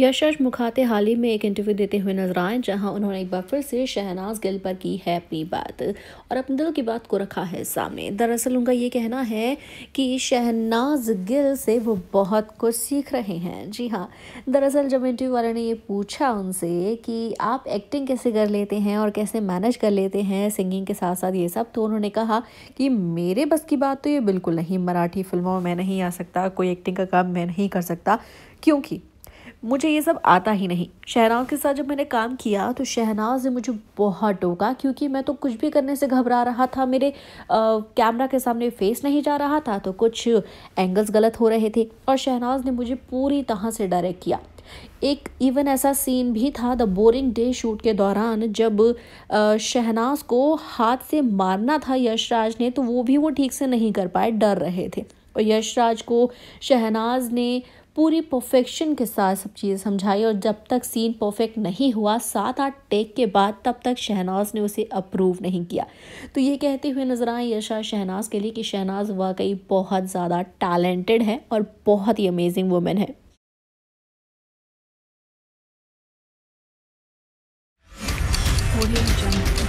यशश मुखाते हाल ही में एक इंटरव्यू देते हुए नजर आए जहां उन्होंने एक बार फिर से शहनाज गिल पर की है अपनी बात और अपने दिल की बात को रखा है सामने दरअसल उनका ये कहना है कि शहनाज गिल से वो बहुत कुछ सीख रहे हैं जी हाँ दरअसल जब इंटरव्यू वाले ने ये पूछा उनसे कि आप एक्टिंग कैसे कर लेते हैं और कैसे मैनेज कर लेते हैं सिंगिंग के साथ साथ ये सब तो उन्होंने कहा कि मेरे बस की बात तो ये बिल्कुल नहीं मराठी फिल्मों में नहीं आ सकता कोई एक्टिंग का काम मैं नहीं कर सकता क्योंकि मुझे ये सब आता ही नहीं शहनाज के साथ जब मैंने काम किया तो शहनाज ने मुझे बहुत टोका क्योंकि मैं तो कुछ भी करने से घबरा रहा था मेरे कैमरा के सामने फेस नहीं जा रहा था तो कुछ एंगल्स गलत हो रहे थे और शहनाज ने मुझे पूरी तरह से डायरेक्ट किया एक इवन ऐसा सीन भी था द बोरिंग डे शूट के दौरान जब शहनाज को हाथ से मारना था यशराज ने तो वो भी वो ठीक से नहीं कर पाए डर रहे थे और यशराज को शहनाज ने पूरी परफेक्शन के साथ सब चीज़ें समझाई और जब तक सीन परफेक्ट नहीं हुआ सात आठ टेक के बाद तब तक शहनाज ने उसे अप्रूव नहीं किया तो ये कहते हुए नजर आए यशा शहनाज के लिए कि शहनाज वाकई बहुत ज़्यादा टैलेंटेड है और बहुत ही अमेजिंग वुमेन है Audio Jungle.